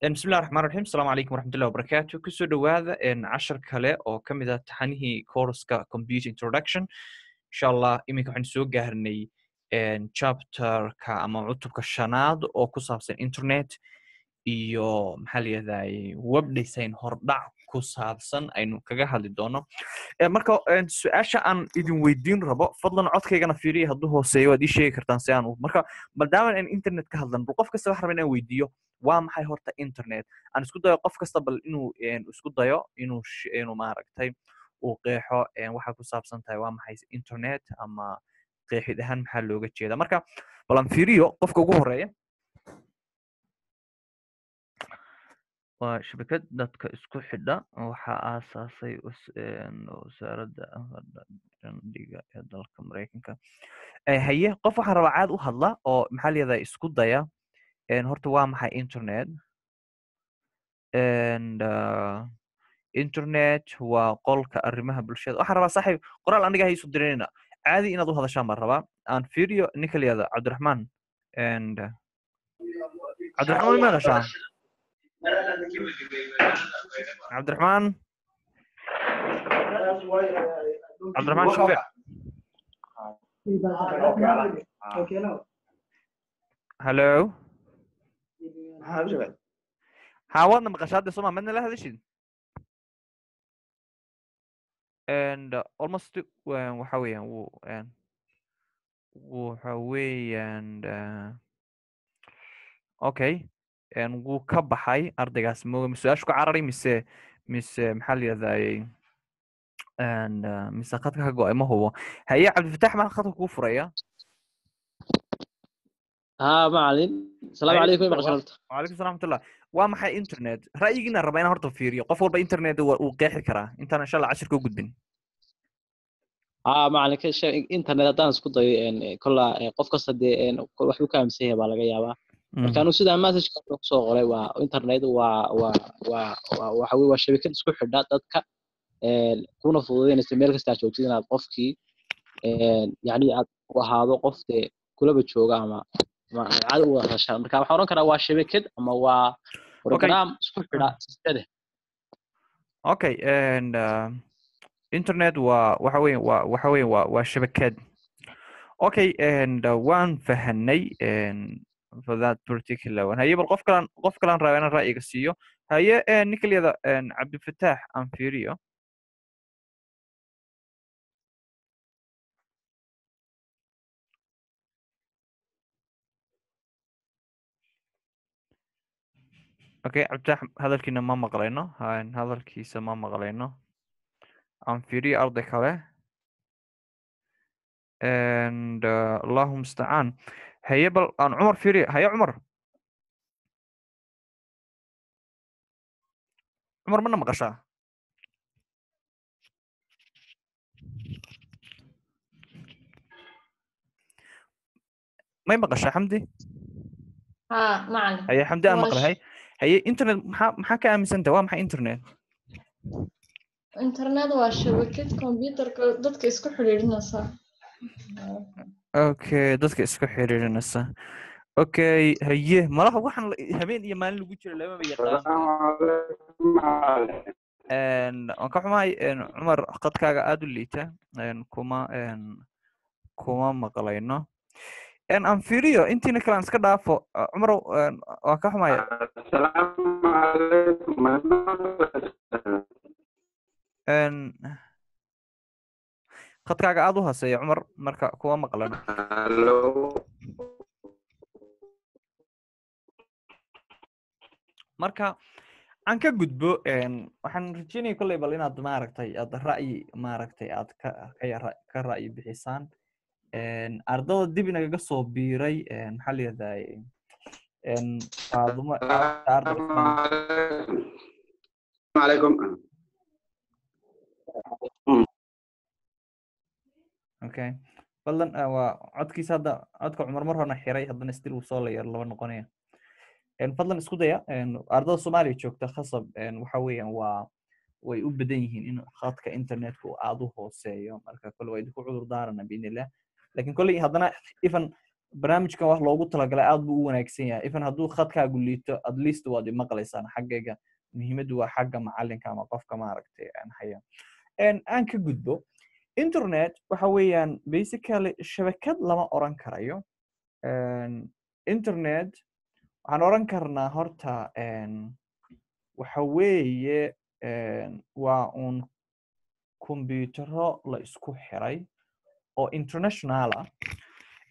bismillahi raxmaan raxiim asalaamu calaykum waraxmatullahi wabarakaatu kusoo dhowaada cashar kale oo ka mid ah taxanihii courska computer introduction insha allah iminka waxaan soo gaarnay chapterka ama cutubka shanaad oo ku saabsan internet iyo maxaa layihahday web design hordhac ku saabsan aynu kaga hadli doono marka su-aasha aan idin weydiin rabo fadlan codkaygana fiiriya hadduu hooseeyo waad ii sheegi kartaan si aan marka maadaama aan internet ka hadlan bal qof kasta waxaa raba inaan weydiiyo waa maxay horta internet aan isku dayo qof kasta bal inuu isku dayo inuu maaragtay uu qeexo waxay ku saabsan tahay waa maxay internet ama qeexid ahaan maxaa looga jeeda marka balan fiiriyo qofka ugu horeeya waa shabakad dadka isku xidha waxa aasaasay wasaaradda bandhiga ee dalka mareykanka haye qof waxaan rabaa caad u hadla oo maxaa layihahdaa isku daya horta waa maxay internet uh, internet waa qolka arrimaha bulshada waxaan rabaa saaxiib qoraal aniga haysu dirinayna caadi inaad u hadashaan baan rabaa aan firio nin ka layihahda uh, cabdiraxmaan cabdiraxmaan ma gashaa cabdiraxmaan cabdiraxmaan shafiic hello Há, Hawa maqashaada soo mamadna la hadashin and uh, almost waxa weeyaan w waxa weeyaan okay wuu ka baxay ardaygaas moga su-aashu ka cararay mise mise maxaa la yidhahdaayey mise khadka ka go ma hubo haye cabdifatax maa khadka ku furaya haa macalin asalaamu calaykum maqasharabta wacalaykum salam raxmat ullah waa maxay internet ra'yigiina raba inaan horta fiiriyo qof walba internet wuu qeexi karaa intaan insha allah cashir kuu gudbin haa macalin ka sheeg internet haddaan isku dayo kollaa qof kasta dee waxbuu ka aaminsan yahay baa laga yaabaa marka sidaa messageka kusoo qoray waa internet waa waa waa waxa weye waa shabakad isku xidha dadka kuna fududeynaysa meel kastaa joogtid inaad qofkii yacni aad u ahaado qof dee kulaba jooga ama magacad u wada marka waxaan oran karaa waa shabakad ama waa program isku xidha sistade okay and uh, internet waa waxa wa waxa wa waa shabakad okay and uh, waan fahanay for that particular one haye bal qof kalan qof kalan raba inaan ra'yiga siiyo haye ninkelyada cabdifataax aan fiiriyo okay cabditax hadalkiina ma maqlayno hadalkiisa ma maqlayno aan fiiriyo arday kale and uh, allahu mustacaan haye bal aan cumar fiiriyo haye cumar cumar mana maqashaa may maqashaa xamdi haye xamdi aan maqlahay haye internet maxaa maxaa ka aaminsanta waa maxay internet internet waa shabakad computerka dadka isku xidhiirinaysa okay dadka isku xidhiirinaysa okay haye malaha waxaan habeen iyo maalin lagu jira labama yaqaan waan ka xumahay cumar khadkaaga aada u liita kuma kuma maqlayno aan fiiriyo intiina kale aan iska dhaafo cumarow waa ka xumaya khadkaaga aada u haseeya cumar marka kuwa maqlan marka aan ka gudbo waxaan rajeynaya kolley bal inaad maaragtay aad ra'yi maaragtay aad ka ra'yi bixisaan ardada dib inagaga soo biiray maxaa layirahdaa faadumo alaikum okay fadlan ah, waa codkiisa hadda codka cumar mar horna xiray haddana stil uu soo layer laba noqonaya fadlan isku daya ardada soomaaliya joogta khasab waxa weeyaan waa way u badan yihiin in khadka internetku aad u hooseeyo marka kole waa idinku cudur daarana biidnillah lakin kolley haddana even barnaamijkan wax loogu talagalay aad buu u wanaagsan yahay even hadduu khadkaagu liito at least waad imaqlaysaan xaggayga muhiimaddu waa xagga macalinka ama qofka maaragtay haya aan ka gudbo internet waxa weeyaan basically shabakad lama oran karayo internet waxaan oran karnaa horta waxa weeye waa uun kombutero la isku xiray oo internationala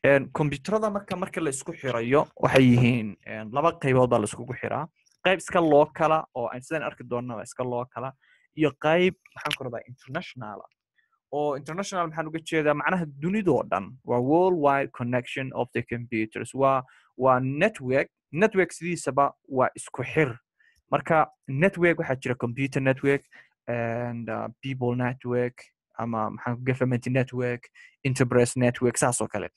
ah, kombyuterada marka marka la xirayo waxay yihiin laba qaybood baa la xiraa qayb iska lookala oo sidaan arki doonnaba iska lookala iyo qayb maxaan ku radaa internationala ah. oo international maxaan uga jeedaa macnaha dunidoo dhan waa world wide connection of the computers waa waa network network sidiisaba waa isku xir marka network waxaa jira computer network and uh, people network ama maxaan uga fahamantay network interpress network saasoo kale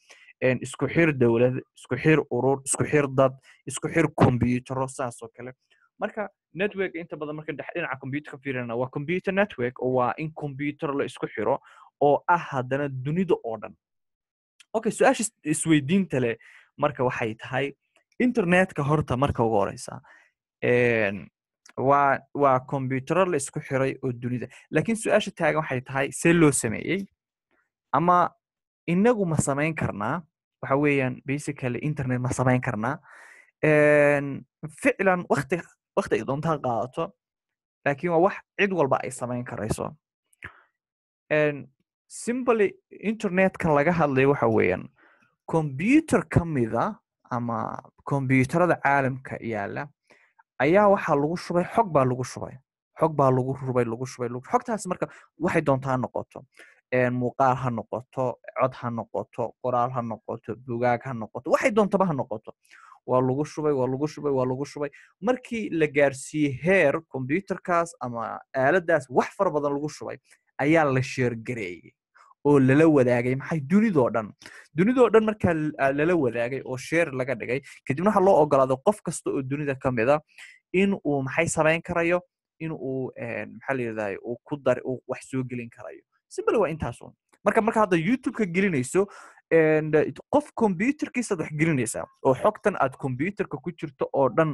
isku xir dowlad isku xir urur isku xir dad isku xir combyutero saasoo kale marka network inta badan marka dhinaca combyuter fiirina waa combyuter network oo waa in combyuter la isku xiro oo ah haddana dunida oo dhan okay su-aasha isweydiinta leh marka waxay tahay internetka horta marka ugu horeysa waa waa combyutero la isku xiray oo dunida lakin su-aasha taagan waxay tahay see loo sameeyey ama inagu ma samayn karnaa waxa weeyaan basically internet ma samayn karnaa ficlan wati wakti ay doontaa qaadato lakin waa wax cid walba ay samayn karayso simboly internetkan laga hadlay waxa weeyaan combyuter ka mida ama combyuterada caalamka yaala ayaa waxaa lagu shubay xog baa lagu shubay xog baa lagu rubay lagu shubay xogtaas marka waxay doontaa noqoto muuqaal ha noqoto cod ha noqoto qoraal ha noqoto bugaag ha noqoto waxay doontaba ha noqoto waa lagu shubay waa lagu shubay waa lagu shubay markii la gaarsiiyey heer combyuterkaas ama aaladaas wax fara badan lagu shubay ayaa la sheergareeyey oo lala wadaagay maxay dunidoo dhan dunidoo dhan markaa lala wadaagay oo sheer laga dhigay kadibna waxaa loo ogolaaday qof kasta oo dunida ka mid a in uu maxay samayn karayo in uu maxaa layirahday uu ku dar uu wax soo gelin karayo simbale waa intaasun marka marka hadda youtube-ka gelinayso qof combuterkiisaad wax gelinaysaa oo xogtan aad combuterka ku jirto oo dhan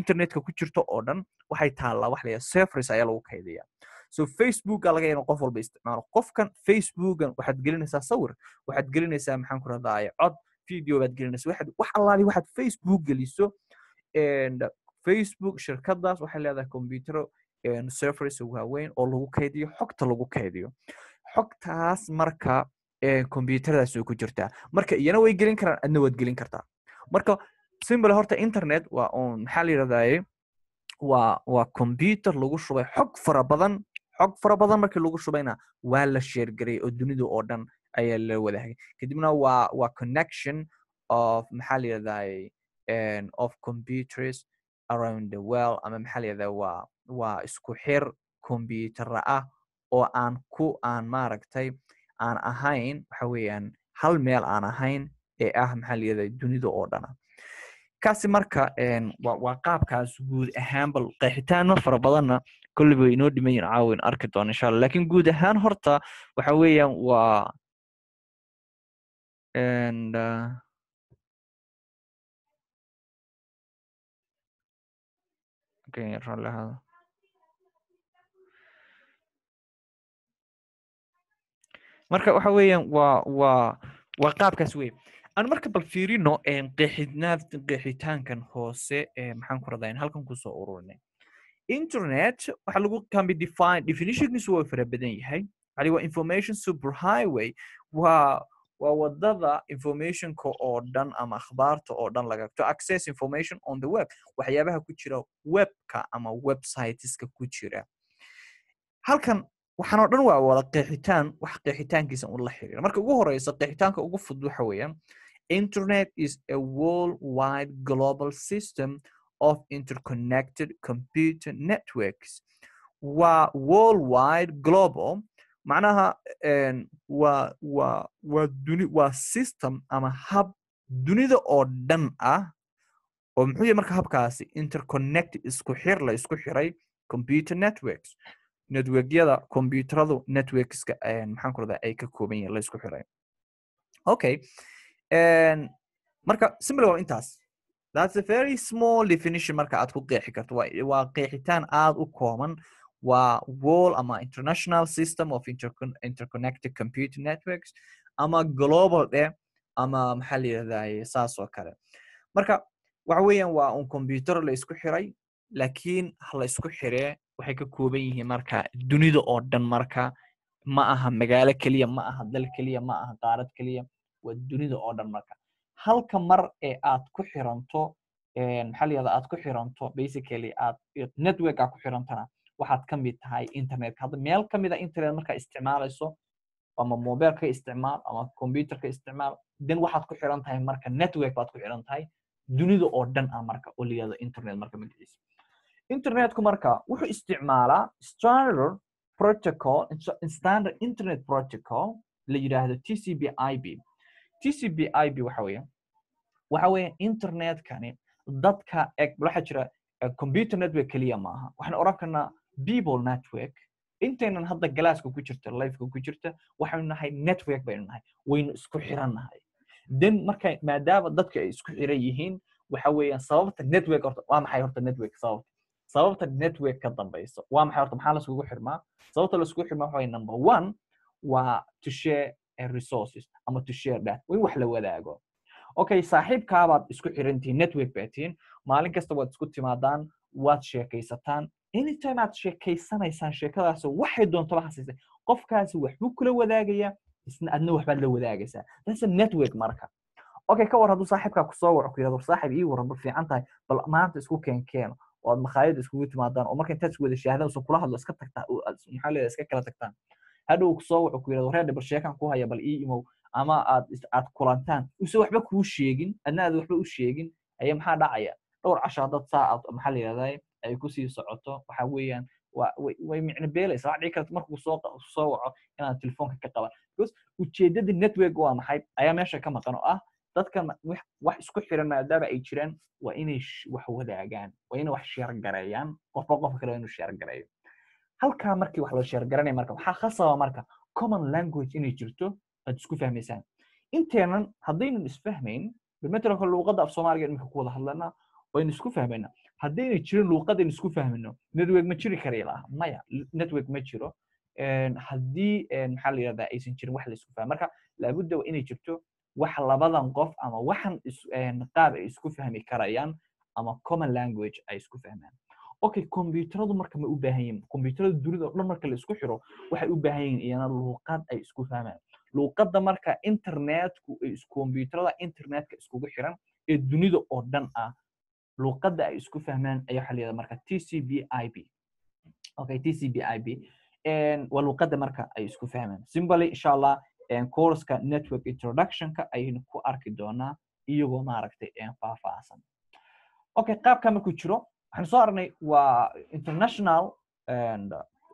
internetka ku jirto oo dhan waxay taallaa wax layaa serfris ayaa lagu kaydiyaa so facebooka laga inu qof walba isticmaalo qofkan facebookan waxaad gelinaysaa sawir waxaad gelinaysaa maxaan ku radaaye cod video baad gelinaysa wax allaabi waxaad facebook geliso facebook shirkadaas waxay leedahay computero serverso waaweyn oo lagu kaydiyo xogta lagu kaydiyo xogtaas marka computeradaas way ku jirtaa marka iyana way gelin karaan adna waad gelin kartaa marka simbl horta internet waa maxaa la yirahdaye eh, waa waa computer lagu shubay xog fara badan xog fara badan markii lagu shubayna waa la sheergaray oo dunidu oo dhan ayaa la wadaagay kadibna waa waa connection of maxaa la yirahday of computers around the world ama maxaa la yirahday waa waa isku xir combyutera ah oo aan ku aan maaragtay aan ahayn waxa weeyaan hal meel aan ahayn ee ah maxaa la yirahday dunida oo dhana ah. kaasi marka waa qaabkaas guud ahaanba qeexitaano fara badanna kolliba inoo dhiman yihin caawa in arki doona insha alla lakin guud ahaan horta waxa weeyaan waa uh, marka waxa weeyaan wa wa waa qaabkaas weye aan marka bal fiirino qeexidnaad qeexitaankan hoose maxaan ku radaa in halkan kusoo ururinay internet waxa lagu can be definitionkiisu waa fara badan yahay ali waa information super highway waa waa wadada informationka oo dhan ama akhbaarta oo dhan lagagto access information on the web waxyaabaha ku jira webka ama websiteska ku jira halkan waxaan dhan waa wada qeexitaan wax qeexitaankiisa un la xiriira marka ugu horeysa qeexitaanka ugu fudud waxa weeyaan internet is a world wide global system of interconnected computer networks waa worldwide global macnaha waa system ama hab dunida oo dhan ah oo muxuu yahy marka habkaasi interconnected isku xir la isku xiray computer networks networkyada combyuteradu networkska maxaan ku ay ka kooban la isku xiray okay marka simil waa intaas thats a very small definition marka aad ku qeexi karto waa qeexitaan aad u kooban waa wall ama international system of interconnected computer networks ama global eh ama maxaa la yirahdaye saas kale marka waxa weyan waa un computer la isku xiray lakiin hala isku xiree waxay ka kooban yihiin marka dunida oo dhan marka ma aha magaalo keliya ma aha dal keliya ma aha qaarad keliya waa dunida oo dhan marka halka mar ee aad ku xiranto maxalayada aad ku xiranto basically aad networka ku xirantana waxaad ka tahay internetka hadda meel ka ah internet markaa isticmaalayso ama mobileka isticmaal ama computerka isticmaal den waxaad ku xiran tahay marka network baad ku xiran tahay dunida oo dhan ah marka oo internet marka magaciisa internetku marka wuxuu isticmaalaa standard protocol standard internet protocol la yidhaahdo tcp ib tcpib waxa weya waxa weya internetkani dadka waxa jira eh, computer network keliya maaha waxaan odhan karnaa people network intaynan hadda galaaska ku jirta lifeka ku jirta waxaynu nahay network baynu nahay waynu isku xiran then marka maadaama dadka ay isku xiran yihiin waxa weeyaan sababta network horta waa maxay horta network sababta sababta network ka dambaysa waa maxay horta maxaa laskugu xirmaa sababta laskugu xirmaa waxa number one waa to resources ama to share that in wax la wadaago okay saaxiibkaabaad isku xirantihin network baatihin maalin kasta waad isku timaadaan waad sheekaysataan anytime aad sheekaysanaysaan sheekadaasoo waxay doontaba hasaysa qofkaasi waxbuu kula wadaagaya isna adna waxbaad la wadaagaysaa that's a network marka okay ka war hadduu saaxiibkaa kusoo waco ku yirahdo saaxiib ii waran bal fiican tahay bal maanta isku keenkeeno oo aad makhaayada iskugu timaadaan oo marka intaad wada shahadaan soo kula hadlo iska tagtaa maxaa leedahay iska kala tagtaan hadhow soo wuxuu ku yirahdo wareedhe bal sheekan ku haya bal ii imow ama aad aad kulantaan use waxba kuu sheegin adna waxba u sheegin ayaa maxaa dhacaya dhowr cashaa dad saa maxaa la yirahdaa ay kusii socoto waxa weeyaan way micno beelaysa waa dhici karta markuu soo soo waco inaan telefoonka ka qaban because ujeeddada network waa maxay ayaa meesha ka maqan oo ah dadkan wax isku xiran maadaama ay jiraan waa inay wax wadaagaan waa inay wax sheergareeyaan qofba qofka kale waa inuu sheergareeyo halkaa markii wax loo sheergaranaya marka waxaa khasaba marka common language inay jirto aad isku fahmaysaan inteenan haddaynan isfahmayn bimetralka luuqadda af soomaaliga imika ku wada hadlanaa waynu isku fahmayna haddayna jirin luuqadaynu isku fahmayno network ma jiri kara ilaha maya network ma jiro haddii maxaa la yidhahdaa aysan jirin wax la isku fahmay marka laabudda waa inay jirto wax labadan qof ama waxan qaab ay isku fahmi karayaan ama common language ay isku fahmaan okay combyuteradu marka ma u baahan yihin combyuterada dunida o dhan marka la xiro waxay u baahan yihin iyana luuqad ay isku fahmaan luuqadda marka internetku combyuterada internetka iskugu xiran ee dunida oo dhan ah luuqadda ay isku fahmaan ayaa waxa layihahda marka t c b i b okay t c b i b waa luuqadda marka ay isku fahmaan simboly insha allah courska network introductionka ayaynu ku arki doonaa iyagoo maaragtay faahfaahsan okay qaabka markuu jiro waxaan soo arnay waa international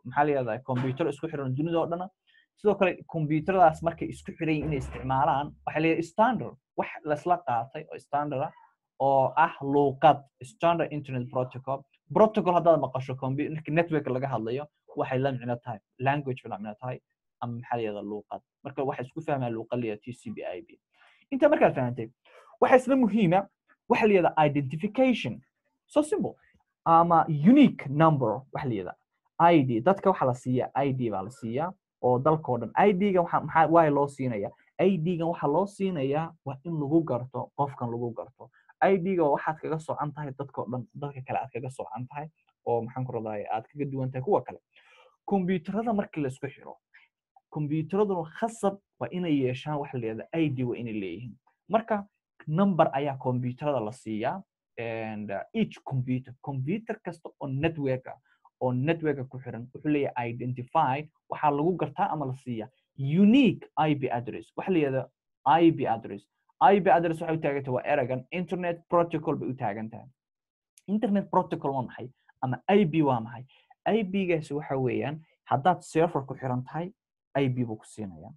maxaa la yidhahdaa combyutero isku xiran dunida oo dhana sidoo kale combyuteradaas markay isku xirayin inay isticmaalaan waxaa la standard wax laisla qaatay oo standard ah oo ah luuqad standard internet protocol protocol haddaad maqasho marka network laga hadlayo waxay la micno tahay language bay la micno tahay ama maxaa la luuqad marka waxay isku fahmaa luuqad la t c b i b inta markaad fahantay waxaa isla muhiima waxa la identification so simple ama unique number wax la yidhahda dadka waxaa la siiya i baa la siiya oo dalkao dhan i d loo siinaya i waxaa loo siinayaa waa in lagu garto qofkan lagu garto i waxaad kaga soocan tahay dadkao dhan dadka kale aad kaga soocan tahay oo maxaan ku raday aad kaga duwan tahay kuwa kale combyuterada markii laisku xiro combyuteraduna khasab waa inay yeeshaan waxa la yidhahda waa inay leeyihiin marka number ayaa combyuterada la siiyaa Uh, each computer computer kasta oo network ah oo networka ku xiran wuxuu leeyahay identify waxaa lagu gartaa ama la siiya unique ip address waxa la yihahda ip address ip address waxay u taagantahay waa eragan internet protocol bay u taagan tahay internet protocol waa maxay ama ip waa maxay ipgaasi waxa weeyaan haddaad server ku xiran tahay ip buu ku siinaya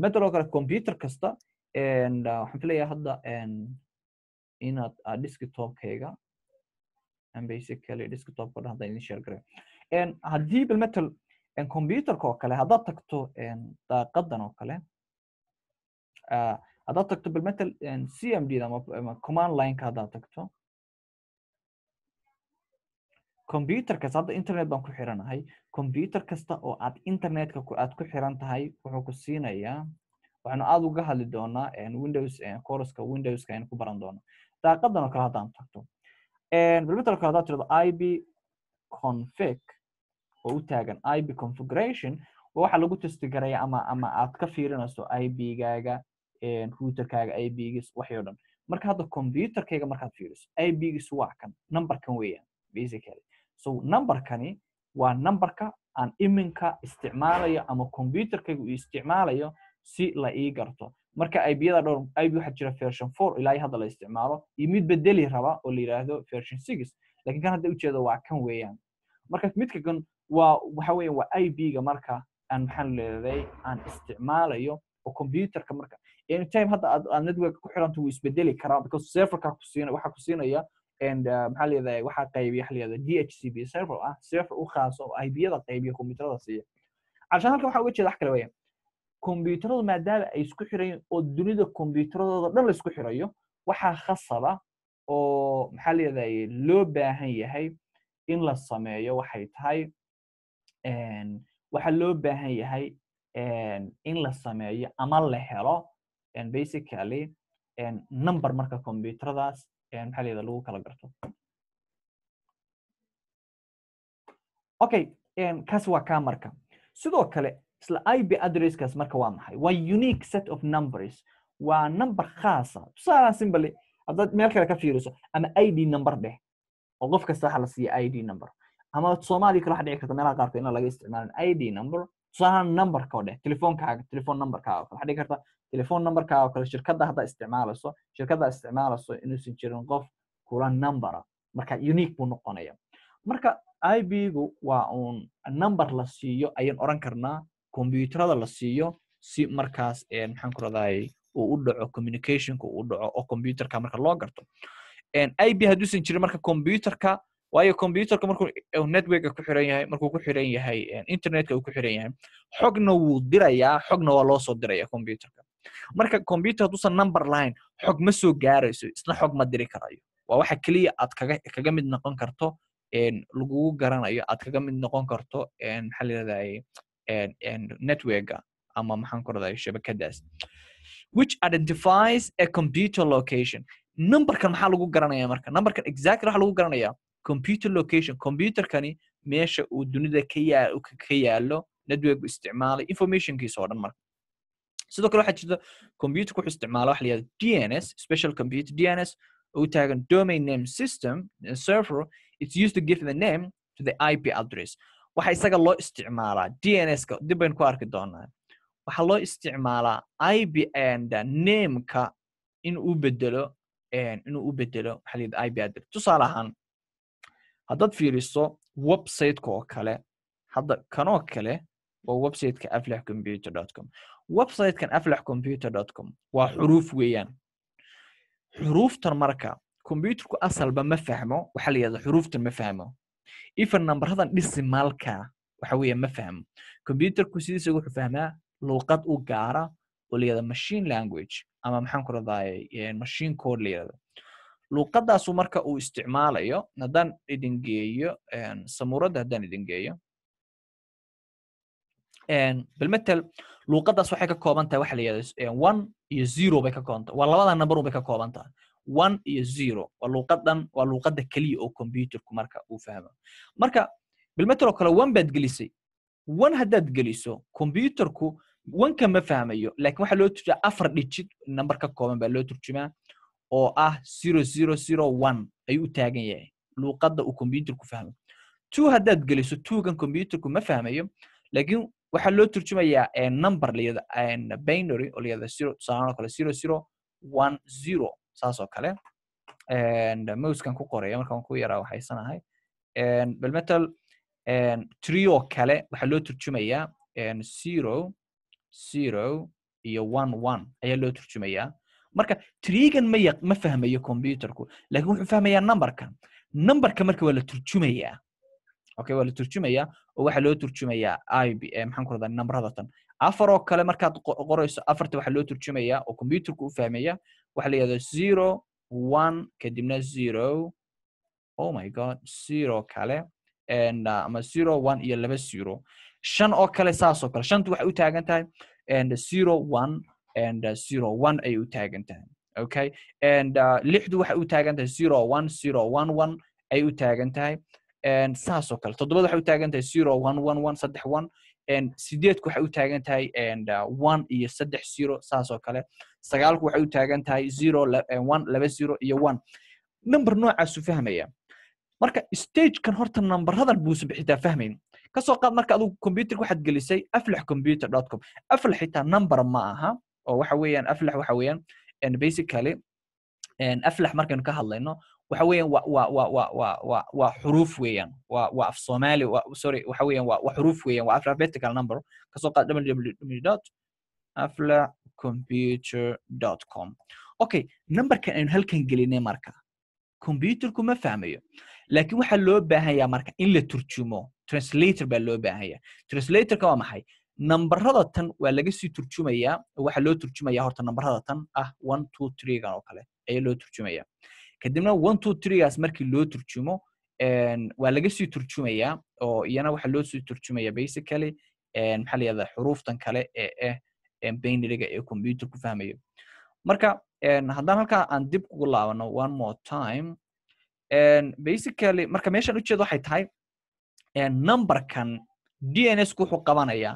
metaloo kale computer kasta uh, waxaan filayaa hadda inaad aad desktopkayga basically desktopka hadda idin sheer garay haddii belmetal computerka oo kale haddaad tagto daaqadan oo kale ah, haddaad tagto belmetal cmd ama command lineka haddaad tagto computer kas hadda internet baan ku xiranahay computer kasta oo aad internetka aad ku xiran tahay wuxuu ku siinayaa waxaanu aad uga hadli doonaa windows coruska windows aynu ku baran doono daaqadan oo kale haddaan tagto balbetel haddaad tirado ib config oo u taagan ib configuration waxa lagu testigaraya ama ama aad ka fiirinayso ibgaaga routerkaaga ibgis waxyo dhan marka hadda computerkayga markaad fiiriso ibgis waa kan numberkan weeyaan basically so numberkani waa numberka aan iminka isticmaalayo ama computerkayga uu isticmaalayo si la ii garto marka aybiyada dhowr ayb waxaa jira version four ilaa hadda la isticmaalo iyo mid bedeli raba oo la yidhaahdo version six lakin kan hadda ujeeda waa kan weeyaan marka midka waa waxa waa ibga marka aan maxaan leeday aan isticmaalayo oo computerka marka anytime hadda aad network ku xiranta wuu isbedeli karaa because serverka kusiina waxaa ku siinaya and ah, maxaa leedahay waxaa qaybiya waxa leedahay d h c b server ah server u khaaso ibiyada qaybiya computerada siiya calshaan halkan waxaa uga jeeda wax kale weeyaan kombyuutaradu maadaama ay isku xirayiin oo dunida kombyuutaradooda dhan laisku xirayo waxaa khasaba oo maxaa layadaye loo baahan yahay in la sameeyo waxay tahay waxaa loo baahan yahay in la sameeyo ama la helo basically number marka kombyuutaradaas maxaa layada lagu kala garto okay kaas waa kaa marka sidoo kale isla ip addresskaas marka waa maxay waa unique set of numbers waa number khaasa tusaalaan simbly haddaad meel kale ka fiiriso ama i d number dheh oo qof kasta waxa la siiya i d number ama soomaaliya kale waxa dhici karta meelaha qaarkood inaan laga isticmaalin i d number tusaalaan numberka oo dheh telefoonkaaga telefoon numberkaaga oo kale waxa dhici karta telefoon numberkaaga oo kale shirkadda haddaa isticmaalayso shirkaddaa isticmaalayso inuusan jirin qof kula numbera marka unique buu noqonaya marka i b gu waa uun number la siiyo ayaan oran karnaa kombyuutarada la siiyo si markaas eh, maxaan uu u dhaco communicationka uu dhaco oo combyuterka marka loo garto ib hadduusan jirin marka combyuterka waayo combyuterka markuu networka ku xiran yahay markuu ku xiran yahay internetka uu ku xiran yahay xogna wuu dirayaa xogna waa loo soo diraya combyuterka marka combyuter hadduusan number line xog ma soo gaarayso isna xog ma diri karayo waa waxa keliya aad kaga mid noqon karto lagugu garanayo aad kaga mid noqon karto maxaa la yirahdaye eh, networka ama maxaan ku raday shabakadaas which identifies a computer location numberkan maxaa lagu garanaya marka numberkan exactly waxa lagu garanaya computer location computerkani meesha uu dunida ka yaalo networku isticmaalay informationkiisa dhan marka sidoo kale waxaa jirta computerku wuxuu isticmaala waxa layihahda dns special computer dns oo taagan domain name system server it's used to give the name to the ip address waxa isaga loo isticmaalaa dnska dibbaynu ku arki doonaa waxaa loo isticmaalaa ibnd nameka inuu u bedelo inuu u bedelo waxaa ib address tusaale ahaan haddaad fiiriso websiteka oo kale hadda kanoo kale waa websiteka aflax computer com websitekan aflax computer com waa xuruuf weeyaan xuruuftan marka combyuterku asalba ma fahmo waxaa la yidhahda xuruuftan ma fahmo even nambarradan dhisimaalka waxa weeye ma fahmo combyuterku sidiisa wuxuu fahmaa luuqad u gaara oo layirahdo machine language ama maxaan ku radaayay machine code layirahdo luuqadaasu marka uu isticmaalayo haddaan idin geeyo samuuradda haddaan idin geeyo balmetel luuqaddaas waxay ka kooban tahay waxa la one iyo zero bay ka kooban waa labada number unbay ka kooban one iyo zero waa luuqadan waa luuqada keliya oo computerku marka uu fahmo marka bilmetroo kale one baad gelisay one haddaad geliso computerku oneka ma fahmayo lakin waxaa loo turjumaa afar digit number kooban baa loo turjumaa oo ah zero zero zero one ayuu u taagan yahay luuqada uu computerku fahmo two haddaad geliso twogan computerku ma fahmayo lakin waxaa loo turjumayaa eh, number layada eh, binary oo layada zero tusaalaanoo kale zero zero one zero saasoo kale mowskan ku qoraya markaan ku yaraa waxaysanahay belmetal trio kale waxaa loo turjumayaa zero zero iyo one one ayaa loo turjumayaa marka trigan ma ma fahmayo computerku lakin wuxuu fahmayaa numberkan numberka marka waa la turjumayaa okay waa la turjumayaa oo waxaa loo turjumayaa maxaan ku namradatan afar kale markaad qorayso afarta waxaa loo turjumayaa oo computerku u fahmaya waxa la yihahdo zero one kadibna zero oh my god zero kale uh, ama zero one iyo laba zero shan oo kale saasoo kale shantu waxay u taagan tahay uh, zero one and uh, zero one ayay u taagan tahay okay and lixdu waxay u taagan tahay zero one zero one one ayay u taagan tahay saasoo kale toddobada waxay u taagan tahay zero one one one saddex one sideedku waxay u taagan tahay uh, one iyo saddex zero saasoo kale sagaalku waxay u taagan tahay zero eh, one laba zero iyo one number noocaasu fahmaya marka stagekan horta numberadan buusan xitaa fahmayn kasoo qaad marka adigu computerka waxaad gelisay aflax computer dot com aflax xitaa number ma aha oo waxa weeyaan aflax waxa weeyaan basically aflax markaynu ka hadlayno waxa weyan waa xuruuf weyan waa af somali sorry waxa weyan waa xuruuf weyan waa alphabetical number kasoo qaad www dot afla computer dot com okay numberkan aynu halkan gelinay marka computerku ma fahmayo laakiin waxaa loo baahanyaa marka in la turjumo translator baa loo baahanya translatorka waa maxay nambarada tan waa laga sii turjumayaa waxaa loo turjumaya horta nambarada tan ah one two three gan oo kale ayaa loo turjumaya kadibna one two treegaas markii loo turjumo waa laga sii turjumayaa oo iyana waxa loo sii turjumaya basically maxaa layihahda xuruuftan kale ee ah eh, bainariga ee computer ku fahmayo marka haddaan halkaa aan dib kugu laabano one more time basically marka meeshaan ujeeda waxay tahay numberkan d n s ku wuxuu qabanaya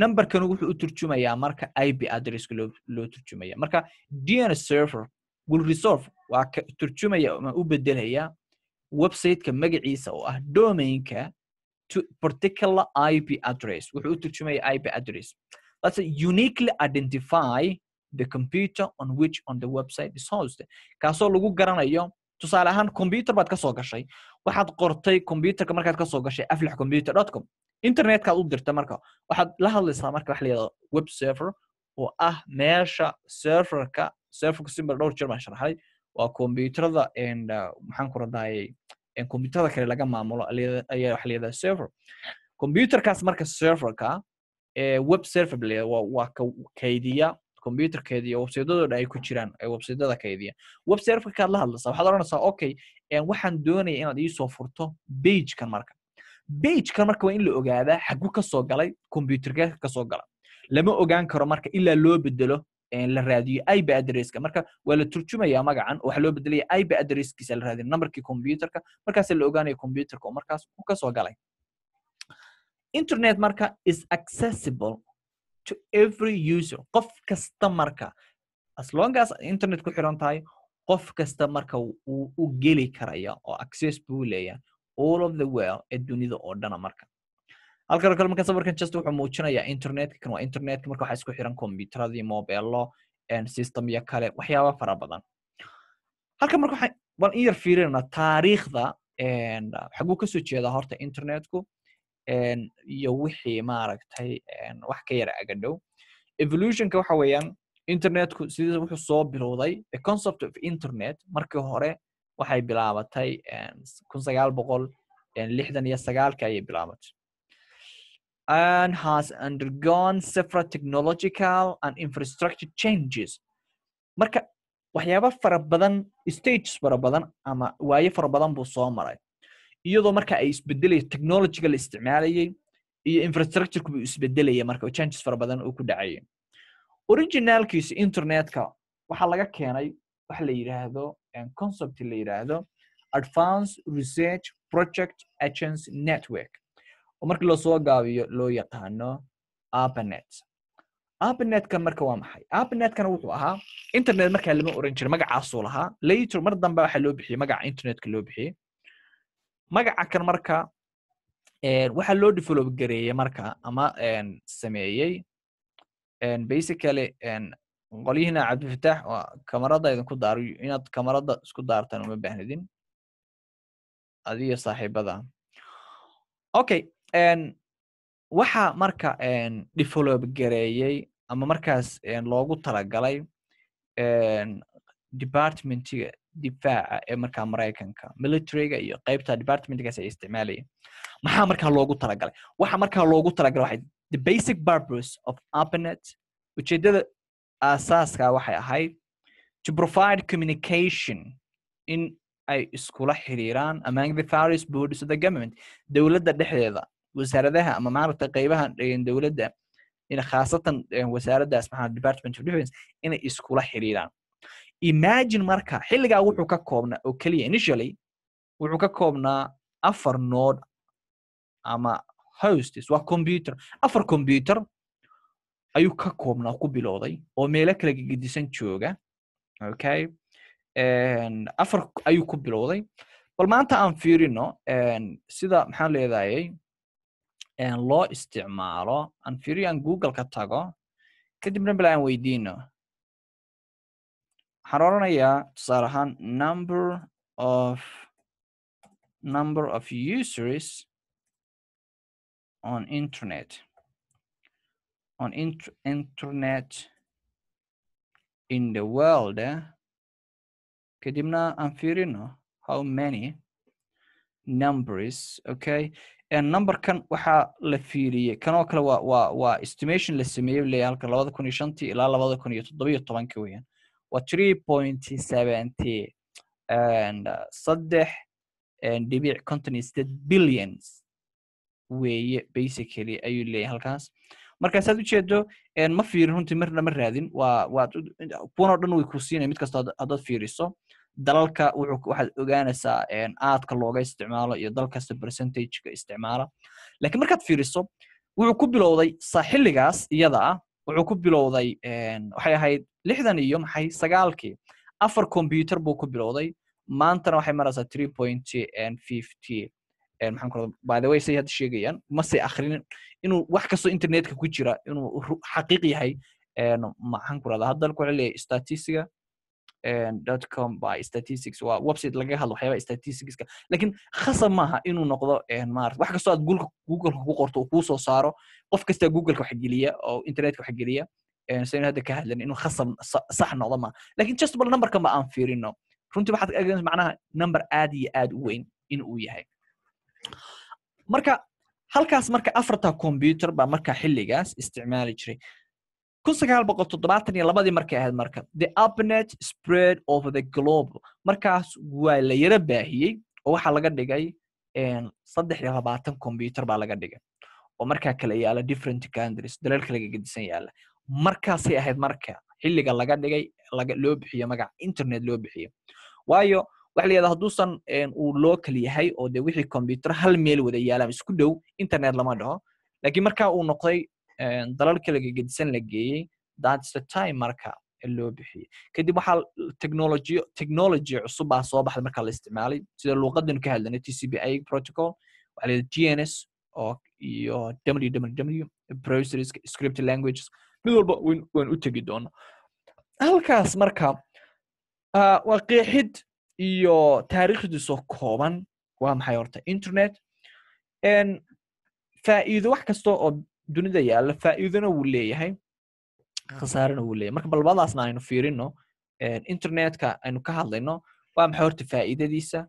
numberkan wuxuu u turjumayaa marka i b adresska loo turjumaya marka d n server google resolve waa turjumaya ma u bedelaya websiteka magaciisa oo ah domainka particular ip address wuxuu u turjumaya ip address that's uniquely identify the computer on which on the website is host kaasoo lagu garanayo tusaale ahaan computer baad kasoo gashay waxaad qortay computerka markaad kasoo gashay aflix computer dot com internetkaad u dirta marka waxaad la hadlaysaa marka wax layidhahdo web server oo ah meesha serverka sefusimber dhowr jeer baan sharxay waa combyuterada maxaan ku radayay combyuterada kale laga maamulo ayaa waxa layihahda server combyuterkaas marka serverka web server bal waa kaydiya combyuterkeeda iyo websaytadoo dhan ay ku jiraan websaytada kaydiya web serverkaad la hadlaysaa waxaad odhanaysaa okay waxaan doonaya inaad iisoo furto bagekan marka bagekan marka waa in la ogaadaa xagu ka soo galay combyuterkeeka ka soo gala lama ogaan karo marka ilaa loo bedelo la raadiyo ib adresska marka waa la turjumaya magacan waxa loo bedelaya ib adresskiisa la raadiya numberkii computerka markaasa la ogaanaya computerka oo markaas u ka soo galay internet marka is accessible to every user qof kasta marka aslongas internet ku xiran tahay qof kasta marka uu geli karaya oo access buu leeyahay all of the world ee dunida oo dhana marka halkan o kale marka sawirkan just wuxuu muujinayaa internetka kan waa internetka marka waxaa isku xiran combyuteradii mobelo system iyo kale waxyaaba fara badan halkan marka waan in yar fiirinanaa taariikhda xaguu ka soo jeedaa horta internetku iyo wixii maaragtay wax ka yara aga dhow evolutionka waxa weeyaan internetku sidii wuxuu soo bilowday the concept of internet markii hore waxay bilaabatay kun sagaal boqol lixdan iyo sagaalka ayay bilaabatay and has undergone several technological and infrastructure changes marka waxyaabo fara badan stages fara badan ama waayo fara badan buu soo maray iyadoo marka ay isbedelaya technologiga la isticmaalayay iyo infrastructure buu isbedelaya marka changes fara badan uu ku dhacayay originalkiisa internetka waxaa laga keenay waxa la yidhaahdo concept la yidhaahdo advanced research project agency network oo markii loo soo gaabiyo loo yaqaano appanet appanetka marka waa maxay appanetkana wuxuu ahaa internet markaa lama oran jira magacaasuu lahaa later mar damba waxaa loo bixiyey magaca internetka loo bixiyey magaca kan marka eh, waxaa loo develop gareeyey marka ama sameeyey basically qolyihiina cabdifataax kamarada idinku daaray inaad kamarada isku daartaan uma baahnidin adiyo saaxiibada okay waxa marka develop gareeyey ama markaas loogu talagalay departmentiga difaaca ee markaa maraykanka militaryga iyo qaybta departmentgaas ay isticmaalayeen maxaa markaa loogu talagalay waxa markaa loogu talagalay waxay the basic purpose of appnet ujeeddada aasaaska waxay ahayd to provide communication in ay iskula xiriiraan among the various bodies of the government dowladda dhexdeeda wasaaradaha ama maaragta qeybaha dowladda khaasatan wasaaraddaas maxaa department of defense inay iskula xidhiiraan imagine marka xilligaa wuxuu ka koobnaa oo keliya initially wuxuu ka koobnaa afar nood ama hostes waa computer afar computer ayuu ka koobnaa ku bilowday oo meelo kala gegedisan jooga okay afar ayuu ku bilowday bal maanta aan fiirino sida maxaan leedayay loo isticmaalo aan firiyo aan google ka tago kadibna bal aan weydiino waxaan oranayaa tusaale ahaan number of number of users on internet on internet in the world eh? kadibna aan firino how many numbers okay numberkan waxaa la fiiriyey kanoo kale waa estimation la sameeyey leya halka labada kun iyo shantii ilaa labada kun iyo toddobiyo tobanka weeyaan waa three point seventy uh, saddex dhibic conton iyo sideed billions weeye basically ayuu leeyahy halkaas marka saad ujeedo ma fiirin runtii marna ma raadin waa waad kuwan oo dhan way ku siinaya mid kastoo haddaad fiiriso dalalka waxaad ogaanaysaa aadka looga isticmaalo iyo dal percentageka isticmaala lakiin markaad fiiriso wuxuu ku bilowday sa iyada ah wuxuu ku bilowday waxay ahayd lixdan iyo maxay sagaalkii afar combuter buu ku bilowday maantana waxay maraysaa three point fifty sheegayaan masay akrinin inuu wax kastoo internetka ku jira inuu xaqiiq yahay maxaan kurada haddan ku statistiga com by statistics waa website laga hadlo waxyaabaha statisticska lakin khasab maaha inuu noqdo marat wax kastoo aad googleka ku qorto uu kuu saaro qof kastaa googleka waxgeliya oo internetka waxgeliya saynu hadda ka hadlan inuu khasab sax noqdo maaha lakin just bal numberkan ba aan fiirino runtii waxaad eegaysa macnaha number aad iyo aad u weyn in yahay marka halkaas marka afarta computer baa marka xilligaas isticmaali jiray adii markay ahayd marka the abnet spread over the globe markaas waa la yara baahiyey oo waxaa laga dhigay combyuter baa laga dhigay oo markaa kala yaala different countries dalalka laga gedisan yaala markaasay ahayd marka xilliga laga dhigay loo bixiyo magac internet loo bixiyo waayo waxa la yahada hadduusan uu local yahay oo de wixii combyuter hal meel wada yaala isku dhow internet lama dhaho laakiin markaa uu noqday dalalka lagagedisan la geeyey thats the time marka loo bixiyey kadib waxaa technology technology cusubbaa soo baxda markaa la isticmaalay sida luuqadanu ka hadlanay t c b a protocol waxaa layidhi g n s oo iyo w w w browseries script languages mid walba waan u tegi doona halkaas marka ah, waa qeexid iyo taariikhdiisoo kooban waa maxay horta internet faa'iido wax kasta oo dunida yaalla faa'iidona wuu leeyahay khasaarena wuu leeyahay marka balbadaasna aynu fiirino eh, internetka aynu ka hadlayno waa maxay horta faa'iidadiisa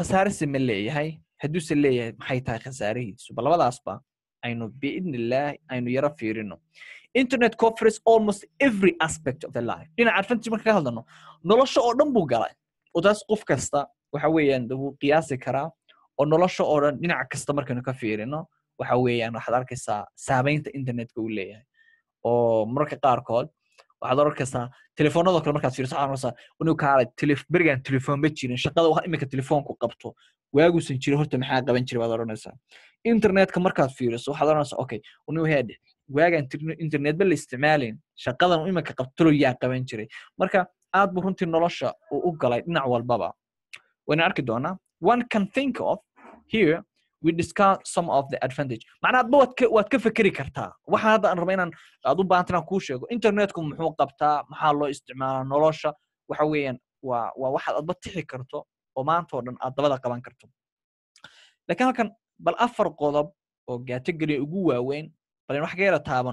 khasaarese ma leeyahay hadduuse leeyahay maxay tahay khasaarihiisu balbadaasba aynu biidnillah aynu yaro fiirino internet covers almost every aspect of the life dhinaca arfantii marka ka hadlano nolosha oo dhan buu galay oo qof kasta waxa weeyaan wuu qiyaasi karaa oo nolosha oo dhan dhinaca kasta markaynu ka fiirino waxa weeyaan waxaad arkaysaa saameynta internetka uu leeyahay oo mararka qaarkood waxaad arkaysaa telefoonado kale markaad fiiriso waxaad inuu kaale berigan telefoon ma jirin shaqada wax iminka telefoonku qabto waaguusan jirin horta maxaa qaban jiray baad odhanaysaa internetka markaad fiiriso waxaad odhanaysaa okay inuu head waagan internetba la isticmaalin shaqadan iminka qabtalo yaa qaban jiray marka aad buu runtii nolosha uu u galay dhinac walbaba wayna arki doonaa one can think of here we discuss some of the advantage macnaha adba waad waad ka fikeri kartaa waxa hadda aan raba inaan aad u baahanta inaan kuu sheego internetku muxuu qabtaa maxaa loo isticmaalaa nolosha waxa weeyaan waa waa waxaad adba tixi karto oo maanta oo dhan aad dabada qaban karto laakiin halkan bal afar qodob oo gaatigeliya ugu waaweyn bal wax ka yara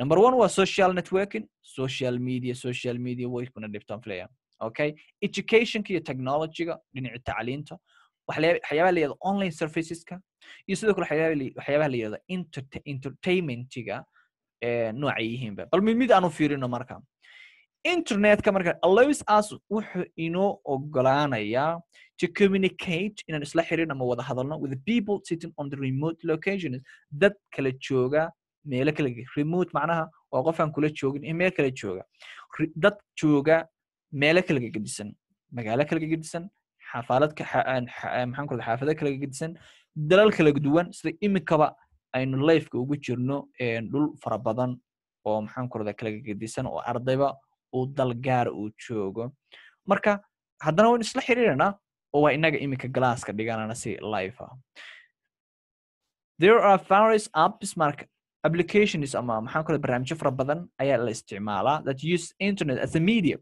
number one waa social networking social media social media way kuna dhibtaan flaya okay educationka iyo technologyga dhinaca tacliinta waxyaabaha la yahdo online serviceska iyo sidoo kale waxyaabaha la yahdo entertainmentiga noocay yihiinba bal mid aanu fiirino marka internetka marka allows us wuxuu inoo ogolaanayaa to communicate inaan isla xirin ama wada hadalno with people sitting on the remote locations dad kala jooga meelo kala remote macnaha waa qofaan kula joogin ee meel kala jooga dad jooga meelo kala gegedisan magaalo kala gegedisan xafaalad maxaan xaafado kala gedisan dalal kala duwan sida imikaba aynu lifeka ugu jirno dhul fara badan oo maxaan kala gedisan oo ardayba uu dal gaara uu joogo marka haddana waynu isla xiriiranaa oo waa inaga iminka galaaska dhiganana si life there are various apps applications ama maxaan barnaamijyo fara badan ayaa la isticmaalaa that use internet as a media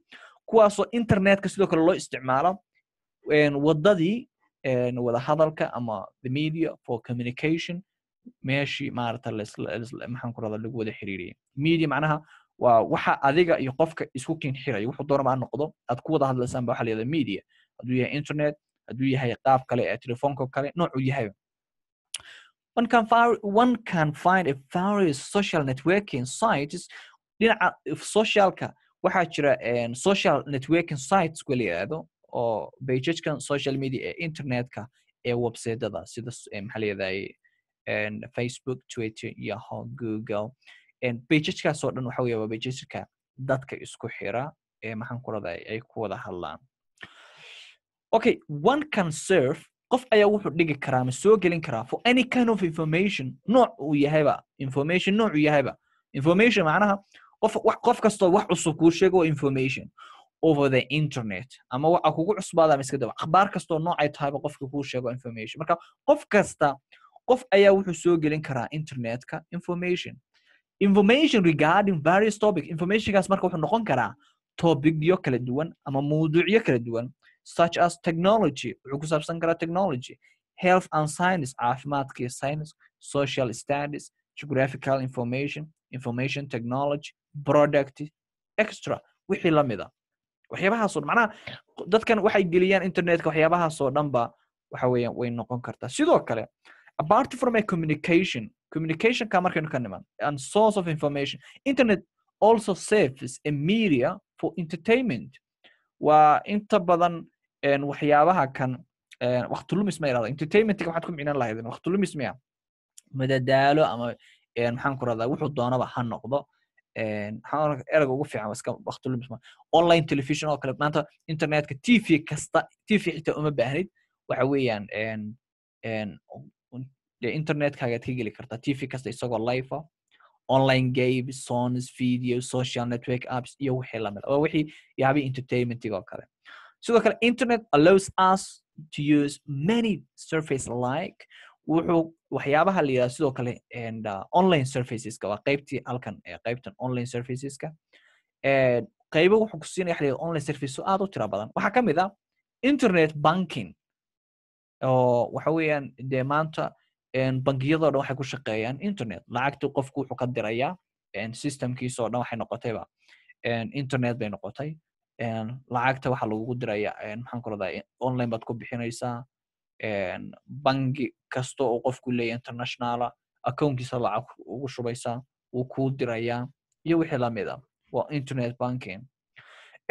kuwaasoo internetka sidoo kale loo isticmaalo waddadii wadahadalka ama the media for communication meeshii maarata wada xiriiriyay media macnaha waa waxa adiga iyo qofka isku kinxirayo wuxuu doonaba ha noqdo aad ku wada hadlaysaan ba waxa la media hadduu yahay internet hadduu yahay qaab kale ee telefoonka kale noocuu yahayba One can, find, a various social networking sites dhinaca socialka waxaa jira social networking sites kula yidhaahdo oo bajajkan social media ee internetka ee websaydada sida e maxaa facebook twitter yaho google bajajkaasoo dhan waxa weye waa bajajka dadka isku xira ee maxaan kuraday ay ku wada hadlaan okay one can serve qof ayaa wuxuu dhigi karaa ma soo gelin karaa for any kind of information nooc uu yahayba information nooc uu yahayba information macnaha qof qof kastoo wax cusub kuu sheego waa information over the internet ama waxa kugu cusbaada ama akhbaar kastoo noocay tahayba qofka kuu sheego information marka qof kasta qof ayaa wuxuu soo gelin karaa internetka information information regarding various topic informationkaas marka wuxuu noqon karaa tobicyo kala duwan ama mawduucyo kala duwan such as technology wuxuu ku saabsan karaa technology health and science caafimaadka science social studies geographical information information technology product extra wixii la mida ah waxyaabahaasoo dhan macnaha dadkan waxay geliyaan internetka waxyaabahaasoo dhanba waxa weeyaan way noqon kartaa sidoo kale apart from a communication communicationka markaynu ka niman and source of information internet also serves a media for entertainment waa inta badan waxyaabaha kan waktilumis ma irahda entertainmentga maxaad ku micnan lahayd waktilumis miya madadaalo ama maxaan ku rahdaa wuxuu doonaba ha noqdo ereg ugu fiican waqtilumisonline television oo kale maanta internetka t v kasta t v xitaa uma baahnid waxa weeyaan internetkaaga ka geli kartaa t v kasta isagoo lifa online games sons video social network apps iyo wixii lamid waa wixii yaabii entertainmentig oo kale sidoo kale internet allows us to use many surface like wuxuu waxyaabaha la yidhahdo sidoo kale uh, online serviceska waa qaybtii halkan qaybtan online serviceska qaybo wuxuu kusiinaya waxlayihahdo online service aad u tira badan waxaa ka mid a ah internet banking oo waxa weeyaan dee maanta bangiyadoo dhan waxay ku shaqeeyaan internet lacagtii qofku wuxuu ka dirayaa systemkiisao dhan waxay noqotayba internet bay noqotay lacagta waxaa lagugu diraya maxaan ku online baad ku bixinaysaa bangi kasta oo qofku leeyahy internationala accounkiisa lacag ugu shubaysaa wuu kuu dirayaa iyo wixii lamid a ah, waa internet banking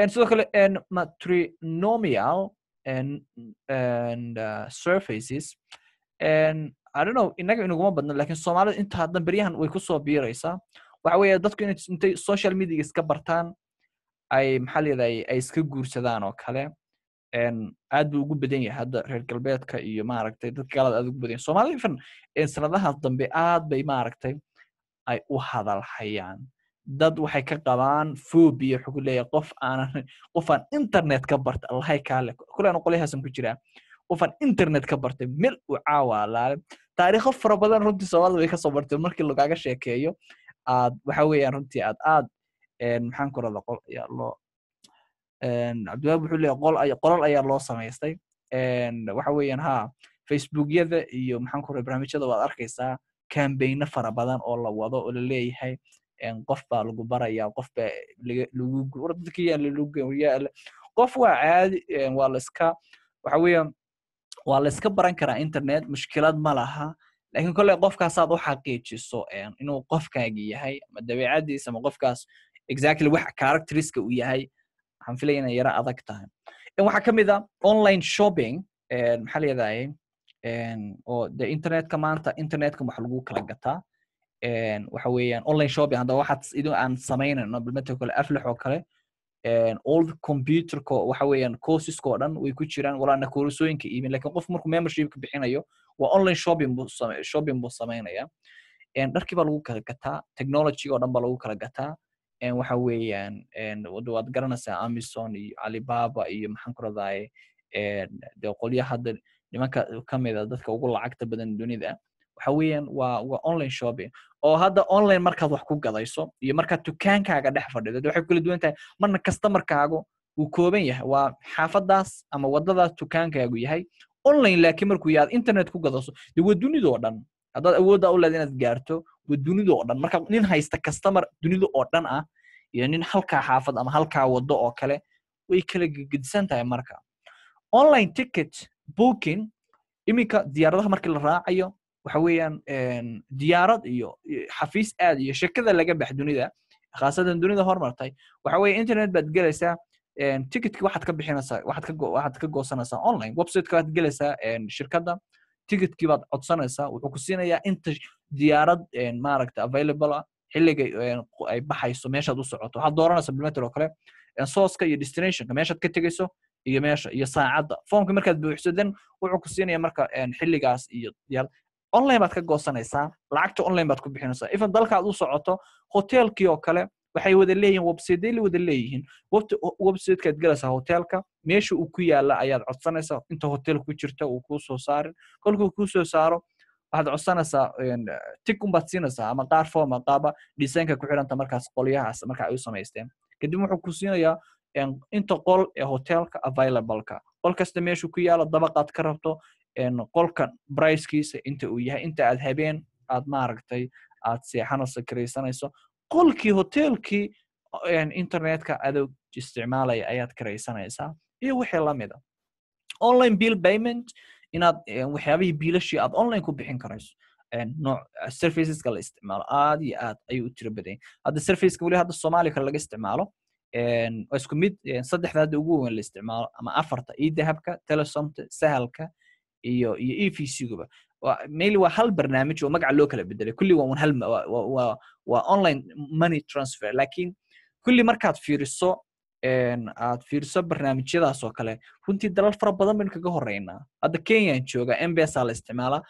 sidoo kale matrinomial uh, surfaces idonno innaga inaguma badno lakin somalida inta haddan beryahan way kusoo biiraysaa waxa weya dadku intay social mediaga iska bartaan ay maxaa layidhahay ay iska guursadaan oo kale aad buu ugu badan yahay hadda reer galbeedka iyo maaragtay dadka gaalada aad ugu badan soomaalida ifan sanadahaas dambe aad bay maaragtay ay u hadalhayaan dad waxay ka qabaan fobia wuxuu ku leeyahay qof aanan qof aan internet ka barta allahay kaale kule aan ku jiraa qof internet ka bartay mel u caawa alaale taariikho fara badan runtii soomaalida way kasoo bartay markii lagaaga sheekeeyo aad waxa weeyaan runtii aad aad maxaan ku rada qol ayaa loo cabdiwaab wuxuu leeya qolal ayaa loo samaystay waxa weeyaan ha facebookyada iyo maxaan ku ray barnaamijyada waad arkaysaa cambaigno fara badan oo la wado oo laleeyahay qof baa lagu baraya qof baa lagu waa caadi waa laiska waxa weeyaan waa la baran karaa internet mushkilad ma laha lakin kolley qofkaasaad u xaqiijiso inuu qofkaagi yahay ama dabeicadiisa ama qofkaas exactly wax characteriska u yahay waxaan filaya inay yaro adag tahay waxaa ka mid a ah online shopping maxaa leedahay oo de internetka maanta internetka wax lagu kala gataa waxa weeyaan online shopping haddaba waxaad idin aan samaynayno bilmata kale aflax oo kale all computerka waxa weeyaan courseska oo dhan way ku jiraan walaana koorsooyinka iibin lakin qof markuu membershipka bixinayo waa online shopping buu shopping buu samaynaya dharkii baa lagu kala gataa technology oo dhan baa lagu kala gataa waxa weeyaan waad garanaysaa amison iyo alibaba iyo maxaan ku radaye de qolyo hadda nimanka kamida ah dadka ugu lacagta badan dunida waxa weeyaan waa waa online shopping oo hadda online markaad wax ku gadayso iyo markaad dukaankaaga dhex fadhido waxay kula duwan tahay marna customarkaagu wuu kooban yahay waa xaafadaas ama wadadaas dukaankaagu yahay online laakiin markuu yaad internet ku gadayso de waa dunidoo dhan haddaad awooddaa u leeda inaad gaarto waa dunida oo dhan marka nin haysta kastamar dunida oo dhan ah iyo nin halkaa xaafad ama halkaa wado oo kale way kala gegedisan tahay marka online ticket booking iminka diyaaradaha markii la raacayo waxa weeyaan diyaarad iyo xafiis aad iyo shekada laga bax dunida khaasatan dunida hormartay waxa weye internet baad gelaysaa ticketka waxaad ka bixinaysaa waxaad ka goosanaysaa online website-ka shirkadda ticketkii baad codsanaysaa wuxuu ku siinayaa inta diyaarad maaragta available ah xilliga ay baxayso meeshaad u socoto waxaad dooranaysa bilmeter oo kale sourceka iyo destinationka meeshaad ka tegayso iyo meesha iyo saacadda foomka markaad buuxso then wuxuu ku siinaya marka xilligaas iyo diyaarad online baad ka goosanaysaa lacagta online baad ku bixinaysaa even dalkaad u socoto hotelkii oo kale waxay wada leeyihin website la wada leeyihiin websitekaad gelaysaa hotelka meesha uu ku yaala ayaad codsanaysaa inta hotel ku jirta uu kuu soo saarin kolkuu kuu soo saaro waxaad codsanaysaa tig unbaad siinaysaa ama qaar forma qaaba designka ku xidhanta markaas qolyahaas marka ay u samaysteen kadib wuxuu ku siinayaa inta qol ee hotelka available qol kasta meeshuu ku yaalo dabaqaad ka rabto qolka bricekiisa inta uu yahay inta aad habeen aad maaragtay aad seexanayso karaysanayso qolkii hotelkii internetka adoo isticmaalaya ayaad karaysanaysaa iyo wixii lamida online bill payment inaad waxyaabihii biilashii aad online ku bixin karayso nooc serviceska la isticmaalo aad iyo aad ayuu u tiro badanya hadda serviceka weli hadda soomaaliya kale laga isticmaalo isku mid saddexda hadda ugu weyn la isticmaalo ama afarta iyo telesomta sahalka iyo iyo e v c guba mainly waa hal barnaamij oo magaca loo kala bedelay kulli waa un hal waa online money transfer lakin kulli markaad fiiriso aad fiiriso barnaamijyadaas oo kale runtii dalal fara badan baynu kaga horeynaa hadda kenyaan joogaa embesa la isticmaalaa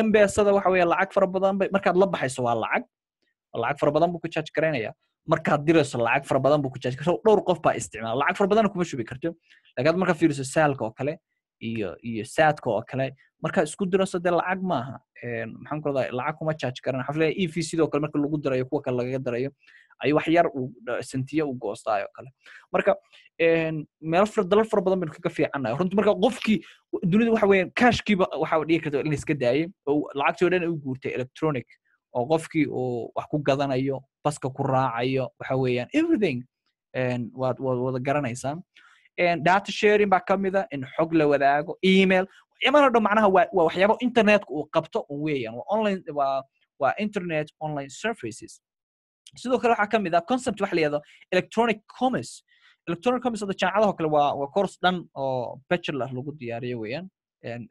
embesada waxa weye lacag fara badan bay markaad la baxayso waa lacag lacag fara badan buu ku charge garaynaya markaad dirayso lacag fara badan buu ku charge dhowr qof baa isticmaala lacag fara badanna kuma shubi karto lakin ad markaa fiiriso saalka oo kale iyo iyo saadka oo kale markaa isku dirayso dee lacag maaha maxaan ku radaa lacag kuma charge karana xaflada e v sidoo kale marka lagu darayo kuwa kale lagaga darayo ayu wax yar santiye u goostaayo kale marka meelo dalal fara badan baynu kaga fiicannayo runtii marka qofkii dunida waxa weeyaan kashkiiba waxa dhigi karta in daayay oo lacagtii o dhan u guurtay electronic oo qofkii uu wax ku gadanayo baska ku raacayo waxa weeyaan everything waad waad wada garanaysaa data sharing baa ka mida in xog la wadaago email waxyaabaha dhan macnaha waa waxyaabo internetka uu qabto un weeyaan waa online waa waa internet online services sidoo kale waxaa ka mid ah concept waxa la electronic commerce electronic commerce hadda jaamacadaha kale waa waa course dhan oo bachelor lagu diyaariyo weeyaan